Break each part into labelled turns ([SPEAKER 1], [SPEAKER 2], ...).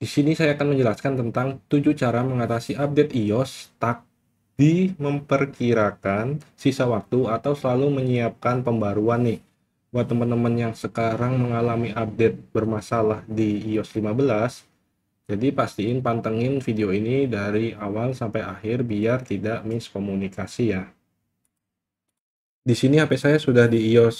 [SPEAKER 1] Di sini saya akan menjelaskan tentang 7 cara mengatasi update iOS tak di memperkirakan sisa waktu atau selalu menyiapkan pembaruan nih. Buat teman-teman yang sekarang mengalami update bermasalah di iOS 15, jadi pastiin pantengin video ini dari awal sampai akhir biar tidak miskomunikasi ya. Di sini HP saya sudah di iOS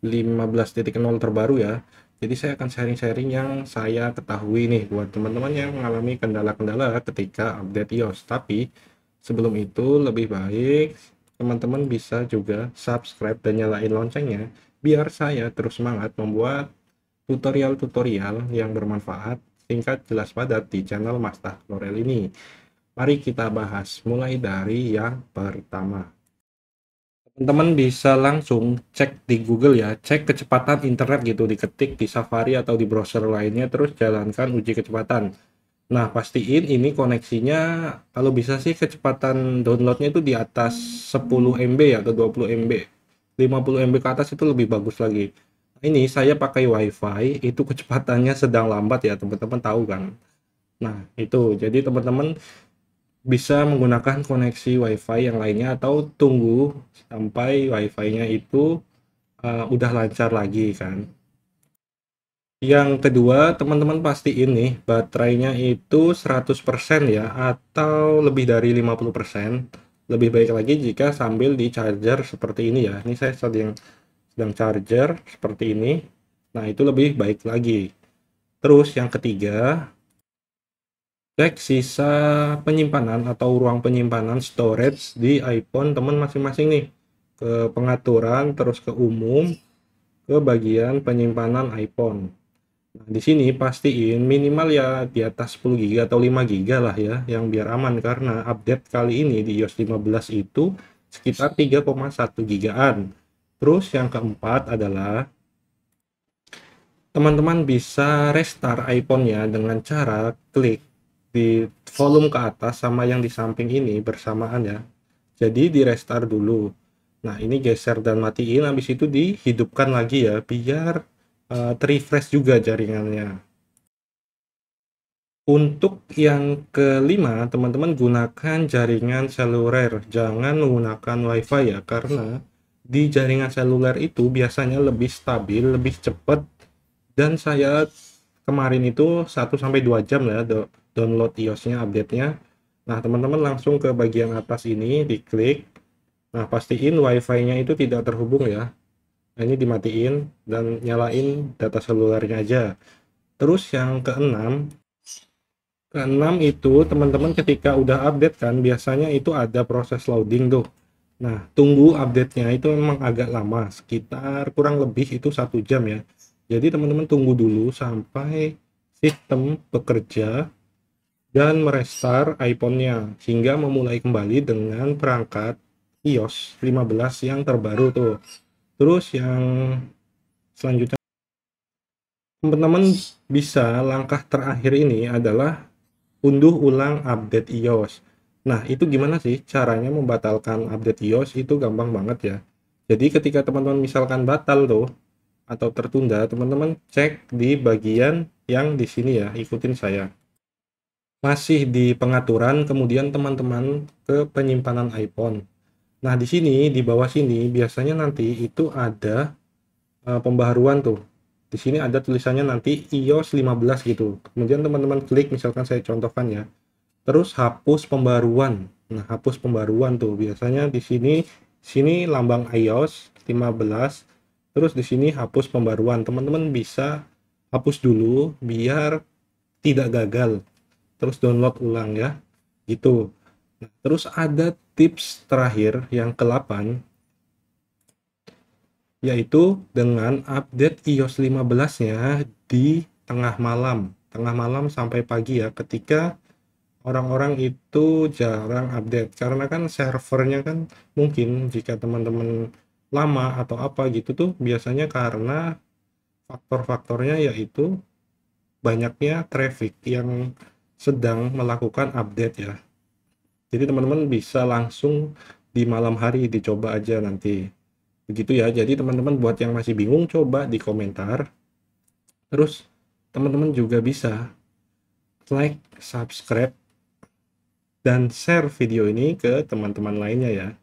[SPEAKER 1] 15.0 terbaru ya. Jadi saya akan sharing-sharing yang saya ketahui nih buat teman-teman yang mengalami kendala-kendala ketika update iOS. Tapi sebelum itu lebih baik teman-teman bisa juga subscribe dan nyalain loncengnya biar saya terus semangat membuat tutorial-tutorial yang bermanfaat, singkat, jelas, padat di channel Mas Lorel ini. Mari kita bahas mulai dari yang pertama teman-teman bisa langsung cek di Google ya, cek kecepatan internet gitu, diketik di Safari atau di browser lainnya, terus jalankan uji kecepatan. Nah, pastiin ini koneksinya, kalau bisa sih kecepatan downloadnya itu di atas 10 MB ya, atau 20 MB. 50 MB ke atas itu lebih bagus lagi. Ini saya pakai WiFi, itu kecepatannya sedang lambat ya, teman-teman tahu kan. Nah, itu. Jadi teman-teman bisa menggunakan koneksi WiFi yang lainnya atau tunggu sampai WiFi-nya itu uh, udah lancar lagi kan. Yang kedua, teman-teman pasti ini baterainya itu 100% ya atau lebih dari 50%. Lebih baik lagi jika sambil di charger seperti ini ya. Ini saya sedang sedang charger seperti ini. Nah, itu lebih baik lagi. Terus yang ketiga, cek sisa penyimpanan atau ruang penyimpanan storage di iPhone teman masing-masing nih ke pengaturan terus ke umum ke bagian penyimpanan iPhone nah di sini pastiin minimal ya di atas 10 GB atau 5 GB lah ya yang biar aman karena update kali ini di iOS 15 itu sekitar 3,1 gigaan terus yang keempat adalah teman-teman bisa restart iPhone-nya dengan cara klik di volume ke atas sama yang di samping ini bersamaan ya jadi di restart dulu nah ini geser dan matiin habis itu dihidupkan lagi ya biar uh, eh, terrefresh juga jaringannya untuk yang kelima, teman-teman gunakan jaringan seluler, jangan menggunakan WiFi ya, karena di jaringan seluler itu biasanya lebih stabil, lebih cepat, dan saya kemarin itu 1 sampai 2 jam ya download iOS-nya update-nya. Nah, teman-teman langsung ke bagian atas ini diklik. Nah, pastiin Wi-Fi-nya itu tidak terhubung ya. Nah, ini dimatiin dan nyalain data selulernya aja. Terus yang keenam, keenam itu teman-teman ketika udah update kan biasanya itu ada proses loading tuh. Nah, tunggu update-nya itu memang agak lama, sekitar kurang lebih itu satu jam ya. Jadi teman-teman tunggu dulu sampai sistem bekerja dan merestar iPhone-nya sehingga memulai kembali dengan perangkat iOS 15 yang terbaru tuh. Terus yang selanjutnya teman-teman bisa langkah terakhir ini adalah unduh ulang update iOS. Nah, itu gimana sih caranya membatalkan update iOS itu gampang banget ya. Jadi ketika teman-teman misalkan batal tuh, atau tertunda, teman-teman cek di bagian yang di sini ya, ikutin saya. Masih di pengaturan, kemudian teman-teman ke penyimpanan iPhone. Nah, di sini, di bawah sini, biasanya nanti itu ada e, pembaharuan tuh. Di sini ada tulisannya nanti iOS 15 gitu. Kemudian teman-teman klik, misalkan saya contohkan ya. Terus hapus pembaruan. Nah, hapus pembaruan tuh. Biasanya di sini, sini lambang iOS 15, Terus di sini hapus pembaruan. Teman-teman bisa hapus dulu biar tidak gagal. Terus download ulang ya. Gitu. Nah, terus ada tips terakhir yang ke-8 yaitu dengan update iOS 15-nya di tengah malam. Tengah malam sampai pagi ya ketika orang-orang itu jarang update karena kan servernya kan mungkin jika teman-teman lama atau apa gitu tuh biasanya karena faktor-faktornya yaitu banyaknya traffic yang sedang melakukan update ya. Jadi teman-teman bisa langsung di malam hari dicoba aja nanti. Begitu ya. Jadi teman-teman buat yang masih bingung coba di komentar. Terus teman-teman juga bisa like, subscribe, dan share video ini ke teman-teman lainnya ya.